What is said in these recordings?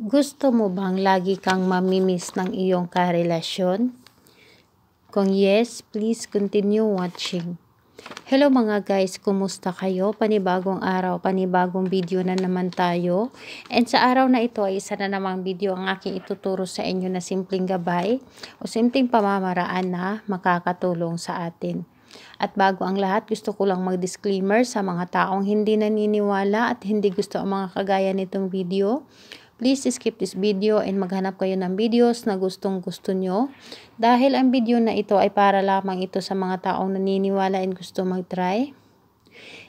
Gusto mo bang lagi kang mamimiss ng iyong karelasyon? Kung yes, please continue watching. Hello mga guys, kumusta kayo? Panibagong araw, panibagong video na naman tayo. And sa araw na ito ay isa na namang video ang aking ituturo sa inyo na simpleng gabay o simpleng pamamaraan na makakatulong sa atin. At bago ang lahat, gusto ko lang mag-disclaimer sa mga taong hindi naniniwala at hindi gusto ang mga kagaya nitong video. Please skip this video and maghanap kayo ng videos na gustong gusto nyo. Dahil ang video na ito ay para lamang ito sa mga taong naniniwala and gusto mag-try.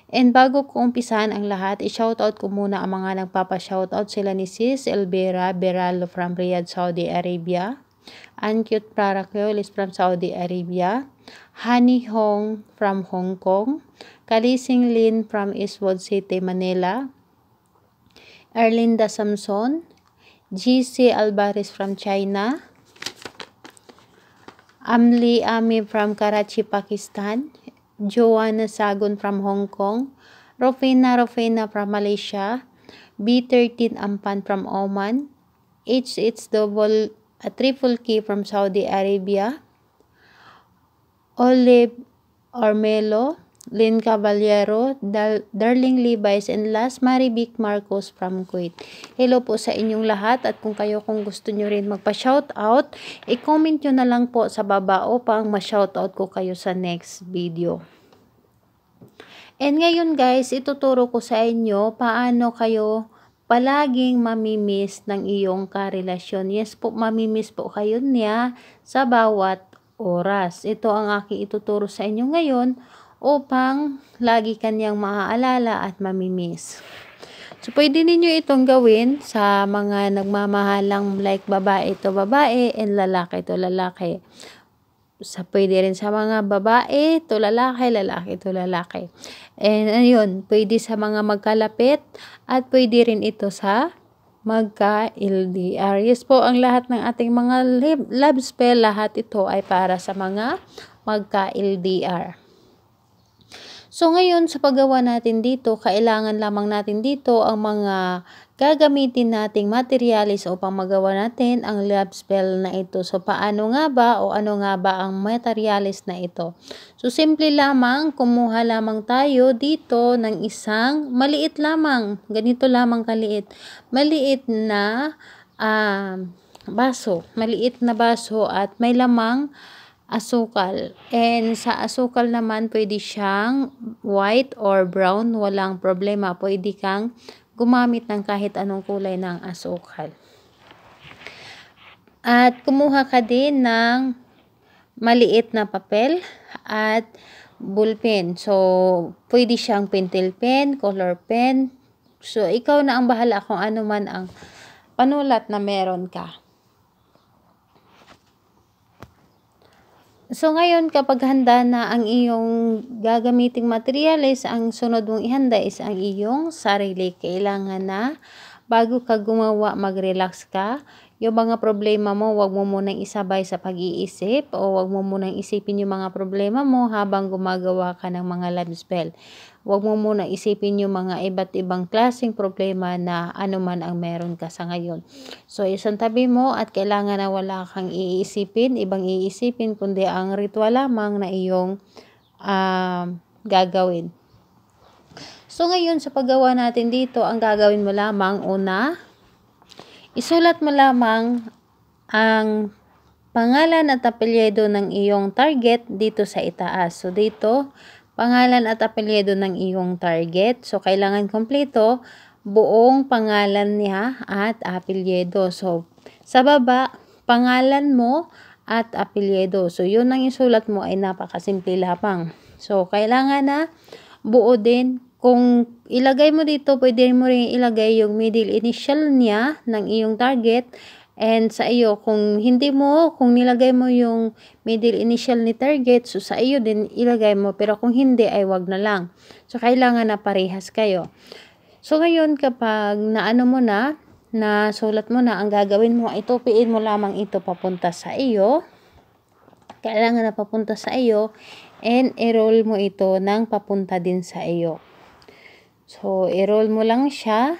And bago ko umpisan ang lahat, i-shoutout ko muna ang mga nagpapa-shoutout sila ni Sis Elvera Beralo from Riyadh, Saudi Arabia. Ancute Prarakyol is from Saudi Arabia. Honey Hong from Hong Kong. Kalising Lin from Eastwood City, Manila. Arlinda Samson, GC Alvarez from China, Amli Ami from Karachi, Pakistan, Joanna Sagun from Hong Kong, Rofina Rofina from Malaysia, B13 Ampan from Oman, H it's double a uh, triple key from Saudi Arabia, Olive Ormelo, Lynn Caballero, Dar Darling Levi's, and last Maribic Marcos from Kuwait. Hello po sa inyong lahat at kung kayo kung gusto nyo rin magpa-shoutout, i-comment nyo na lang po sa baba o upang ma-shoutout ko kayo sa next video. And ngayon guys, ituturo ko sa inyo paano kayo palaging mamimiss ng iyong karelasyon. Yes po, mamimiss po kayo niya sa bawat oras. Ito ang aking ituturo sa inyo ngayon upang lagi kanyang maaalala at mamimiss. So, pwede ninyo itong gawin sa mga nagmamahalang like babae to babae and lalaki to lalaki. Sa, pwede rin sa mga babae to lalaki, lalaki to lalaki. And ayun, pwede sa mga magkalapit at pwede rin ito sa magka-LDR. Yes po, ang lahat ng ating mga love spell, lahat ito ay para sa mga magka-LDR. So ngayon sa paggawa natin dito, kailangan lamang natin dito ang mga gagamitin nating materialis upang magawa natin ang lab spell na ito. So paano nga ba o ano nga ba ang materialis na ito? So simple lamang, kumuha lamang tayo dito ng isang maliit lamang, ganito lamang kaliit, maliit na uh, baso, maliit na baso at may lamang asukal. And sa asukal naman, pwede siyang white or brown, walang problema. Pwede kang gumamit ng kahit anong kulay ng asukal. At kumuha ka din ng maliit na papel at ballpen. So, pwede siyang pentel pen, color pen. So, ikaw na ang bahala kung ano man ang panulat na meron ka. So ngayon kapag handa na ang iyong gagamiting materyales, ang sunod mong ihanda is ang iyong sarili. Kailangan na bago ka gumawa, mag-relax ka yung mga problema mo, huwag mo munang isabay sa pag-iisip o huwag mo munang isipin yung mga problema mo habang gumagawa ka ng mga love spell. Huwag mo muna isipin yung mga iba't ibang klaseng problema na anuman ang meron ka sa ngayon. So, isang tabi mo at kailangan na wala kang iisipin, ibang iisipin, kundi ang ritual lamang na iyong uh, gagawin. So, ngayon sa paggawa natin dito, ang gagawin mo lamang una, Isulat mo lamang ang pangalan at apelyido ng iyong target dito sa itaas. So, dito, pangalan at apelyido ng iyong target. So, kailangan kompleto buong pangalan niya at apelyido. So, sa baba, pangalan mo at apelyido. So, yun ang isulat mo ay napakasimple lapang. So, kailangan na buo din kung ilagay mo dito, pwede mo rin ilagay yung middle initial niya ng iyong target And sa iyo, kung hindi mo, kung nilagay mo yung middle initial ni target, so sa iyo din ilagay mo. Pero kung hindi, ay wag na lang. So, kailangan na parehas kayo. So, ngayon kapag naano mo na, na sulat mo na, ang gagawin mo, itupiin mo lamang ito papunta sa iyo. Kailangan na papunta sa iyo. And i-roll mo ito ng papunta din sa iyo. So, i-roll mo lang siya.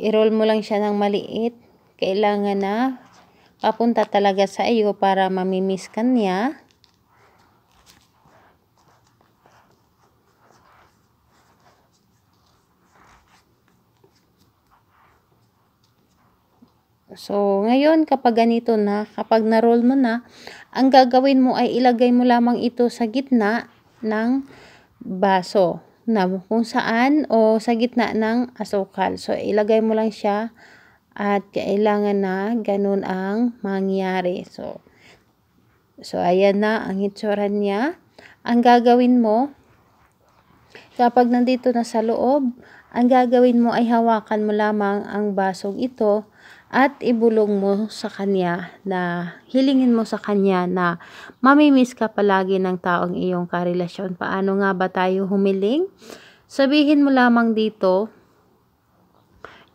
I-roll mo lang siya ng maliit. Kailangan na papunta talaga sa iyo para mamimiss ka niya. So, ngayon kapag ganito na, kapag na-roll mo na, ang gagawin mo ay ilagay mo lamang ito sa gitna ng baso na kung saan o sa gitna ng asukal. So, ilagay mo lang siya at kailangan na ganun ang mangyari. So, so ayan na ang itsura niya. Ang gagawin mo, kapag nandito na sa loob, ang gagawin mo ay hawakan mo lamang ang basog ito at ibulong mo sa kanya na hilingin mo sa kanya na mamimiss ka palagi ng taong iyong karelasyon. Paano nga ba tayo humiling? Sabihin mo lamang dito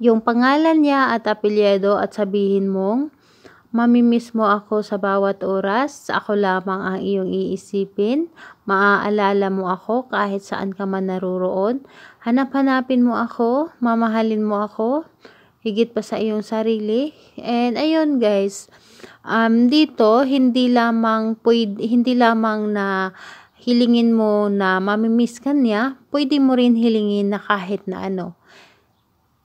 yung pangalan niya at apelyido at sabihin mong Mamimiss mo ako sa bawat oras, ako lamang ang iyong iisipin, maaalala mo ako kahit saan ka man naroroon, hanap-hanapin mo ako, mamahalin mo ako, higit pa sa iyong sarili. And ayun guys, um, dito hindi lamang pwede, hindi lamang na hilingin mo na mamimiss ka niya, pwede mo rin hilingin na kahit na ano.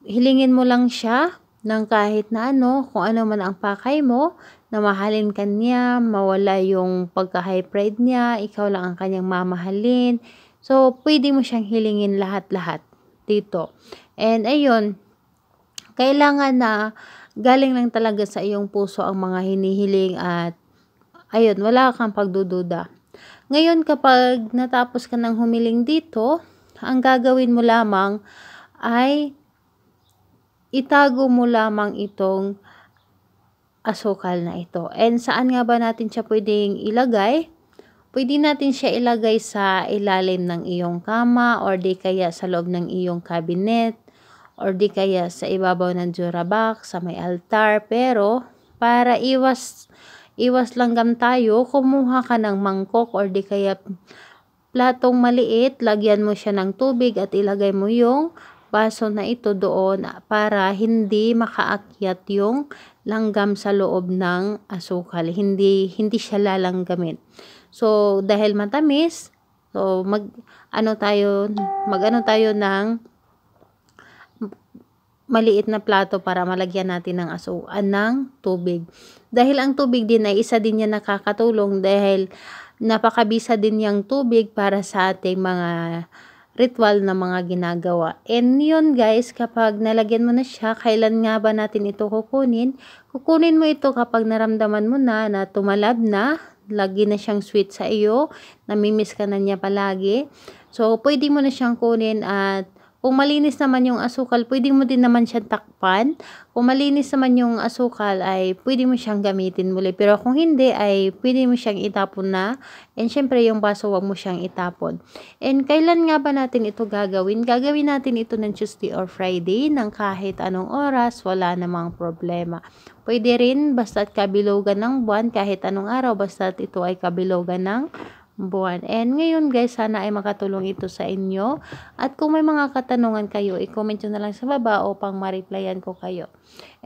Hilingin mo lang siya ng kahit na ano, kung ano man ang pakay mo, na mahalin ka niya, mawala yung pagka-high pride niya, ikaw lang ang kanyang mamahalin. So, pwede mo siyang hilingin lahat-lahat dito. And ayun, kailangan na galing lang talaga sa iyong puso ang mga hinihiling at ayun, wala kang pagdududa. Ngayon kapag natapos ka ng humiling dito, ang gagawin mo lamang ay itago mo lamang itong asukal na ito. And saan nga ba natin siya pwedeng ilagay? Pwede natin siya ilagay sa ilalim ng iyong kama or di kaya sa loob ng iyong cabinet or di kaya sa ibabaw ng jurabak, sa may altar. Pero, para iwas, iwas langgam tayo, kumuha ka ng mangkok or di kaya platong maliit, lagyan mo siya ng tubig at ilagay mo yung baso na ito doon para hindi makaakyat yung langgam sa loob ng asukal. Hindi hindi siya lalanggamin. So dahil matamis, so mag ano tayo mag ano tayo ng maliit na plato para malagyan natin ng asuan ng tubig. Dahil ang tubig din ay isa din yan nakakatulong dahil napakabisa din yung tubig para sa ating mga ritual na mga ginagawa. And yun guys, kapag nalagyan mo na siya, kailan nga ba natin ito kukunin? Kukunin mo ito kapag naramdaman mo na na tumalab na, lagi na siyang sweet sa iyo, namimiss ka na niya palagi. So, pwede mo na siyang kunin at kung malinis naman yung asukal, pwede mo din naman siyang takpan. Kung malinis naman yung asukal, ay pwede mo siyang gamitin muli. Pero kung hindi, ay pwede mo siyang itapon na. And syempre, yung baso, wag mo siyang itapon. And kailan nga ba natin ito gagawin? Gagawin natin ito ng Tuesday or Friday ng kahit anong oras, wala namang problema. Pwede rin basta't kabilogan ng buwan, kahit anong araw, basta't ito ay kabilogan ng buwan. And ngayon guys, sana ay makatulong ito sa inyo. At kung may mga katanungan kayo, i-comment nyo na lang sa baba o pang ma-replyan ko kayo.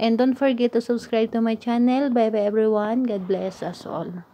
And don't forget to subscribe to my channel. Bye-bye everyone. God bless us all.